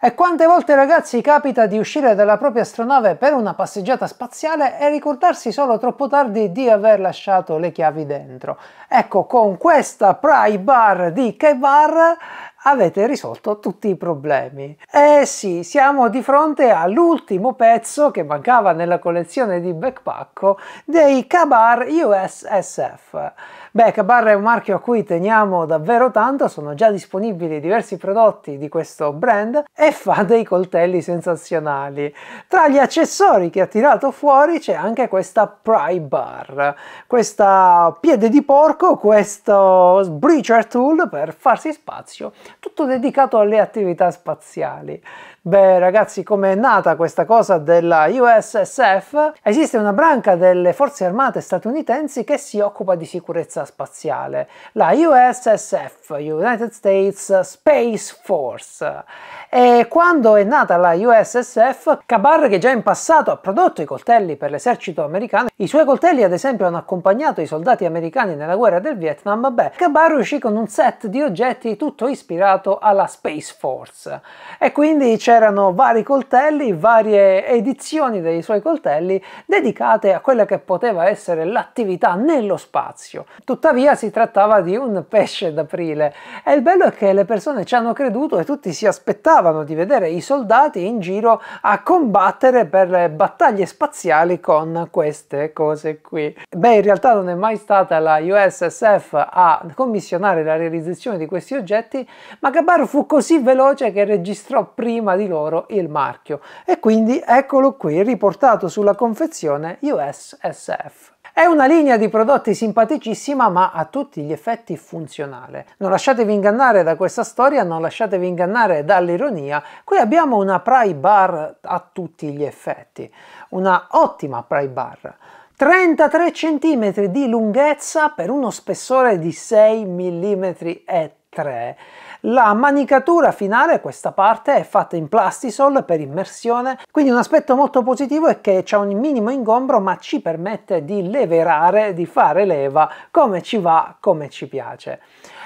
E quante volte ragazzi capita di uscire dalla propria astronave per una passeggiata spaziale e ricordarsi solo troppo tardi di aver lasciato le chiavi dentro. Ecco, con questa Pry Bar di K-Bar avete risolto tutti i problemi. Eh sì, siamo di fronte all'ultimo pezzo che mancava nella collezione di backpacko dei Kabar USSF. Beh, Cabar è un marchio a cui teniamo davvero tanto, sono già disponibili diversi prodotti di questo brand e fa dei coltelli sensazionali. Tra gli accessori che ha tirato fuori c'è anche questa pry bar, questa piede di porco, questo breacher tool per farsi spazio, tutto dedicato alle attività spaziali. Beh ragazzi, come è nata questa cosa della USSF? Esiste una branca delle forze armate statunitensi che si occupa di sicurezza forza spaziale, la USSF, United States Space Force. E quando è nata la USSF, Kabar, che già in passato ha prodotto i coltelli per l'esercito americano, i suoi coltelli ad esempio hanno accompagnato i soldati americani nella guerra del Vietnam, beh, Kabar uscì con un set di oggetti tutto ispirato alla Space Force. E quindi c'erano vari coltelli, varie edizioni dei suoi coltelli dedicate a quella che poteva essere l'attività nello spazio. Tuttavia si trattava di un pesce d'aprile e il bello è che le persone ci hanno creduto e tutti si aspettavano di vedere i soldati in giro a combattere per le battaglie spaziali con queste cose qui. Beh, in realtà non è mai stata la USSF a commissionare la realizzazione di questi oggetti, ma Gabar fu così veloce che registrò prima di loro il marchio e quindi eccolo qui riportato sulla confezione USSF. È una linea di prodotti simpaticissima ma a tutti gli effetti funzionale. Non lasciatevi ingannare da questa storia, non lasciatevi ingannare dall'ironia, qui abbiamo una pry bar a tutti gli effetti, una ottima pry bar. 33 cm di lunghezza per uno spessore di 6 mm e 3. La manicatura finale, questa parte, è fatta in plastisol per immersione, quindi un aspetto molto positivo è che c'è un minimo ingombro ma ci permette di leverare, di fare leva come ci va, come ci piace.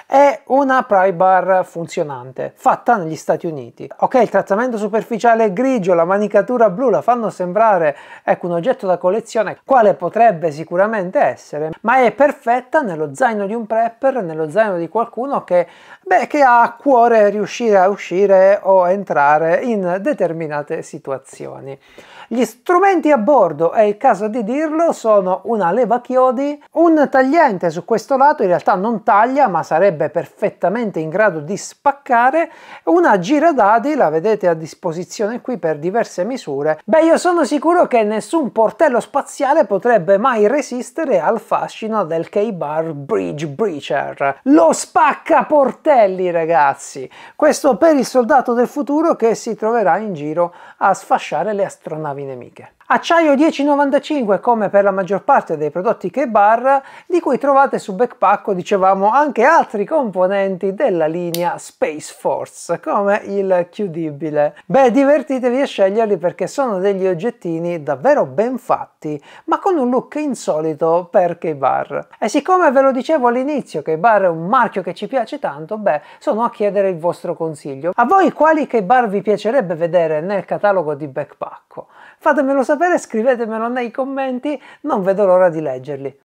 È una pry bar funzionante, fatta negli Stati Uniti. Ok, il trattamento superficiale è grigio, la manicatura blu la fanno sembrare ecco, un oggetto da collezione, quale potrebbe sicuramente essere, ma è perfetta nello zaino di un prepper, nello zaino di qualcuno che beh, che ha a cuore riuscire a uscire o entrare in determinate situazioni. Gli strumenti a bordo, è il caso di dirlo, sono una leva chiodi, un tagliente su questo lato, in realtà non taglia ma sarebbe perfettamente in grado di spaccare, una gira dadi, la vedete a disposizione qui per diverse misure. Beh, io sono sicuro che nessun portello spaziale potrebbe mai resistere al fascino del K-Bar Bridge Breacher. Lo spacca poi sportelli ragazzi, questo per il soldato del futuro che si troverà in giro a sfasciare le astronavi nemiche. Acciaio 1095 come per la maggior parte dei prodotti K-Bar di cui trovate su Backpacko dicevamo anche altri componenti della linea Space Force come il chiudibile. Beh divertitevi a sceglierli perché sono degli oggettini davvero ben fatti ma con un look insolito per K-Bar. E siccome ve lo dicevo all'inizio K-Bar è un marchio che ci piace tanto beh sono a chiedere il vostro consiglio. A voi quali K-Bar vi piacerebbe vedere nel catalogo di Backpacko? Fatemelo sapere, scrivetemelo nei commenti, non vedo l'ora di leggerli.